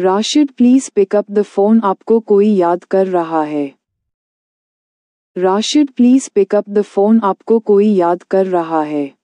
Rashid please pick up the phone आपको कोई याद कर रहा है Rashid please pick up the phone आपको कोई याद कर रहा है